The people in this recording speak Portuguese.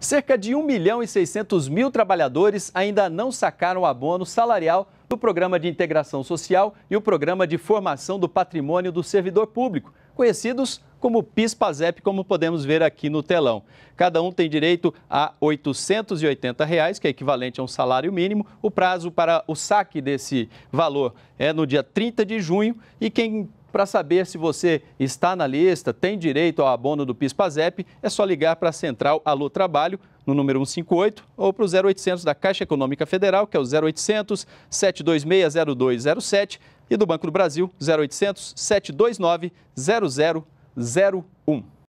Cerca de 1 milhão e 600 mil trabalhadores ainda não sacaram o abono salarial do Programa de Integração Social e o Programa de Formação do Patrimônio do Servidor Público, conhecidos como PIS-PASEP, como podemos ver aqui no telão. Cada um tem direito a R$ 880, reais, que é equivalente a um salário mínimo. O prazo para o saque desse valor é no dia 30 de junho e quem para saber se você está na lista, tem direito ao abono do PIS-PASEP, é só ligar para a Central Alô Trabalho no número 158 ou para o 0800 da Caixa Econômica Federal, que é o 0800 726 0207 e do Banco do Brasil 0800 729 0001.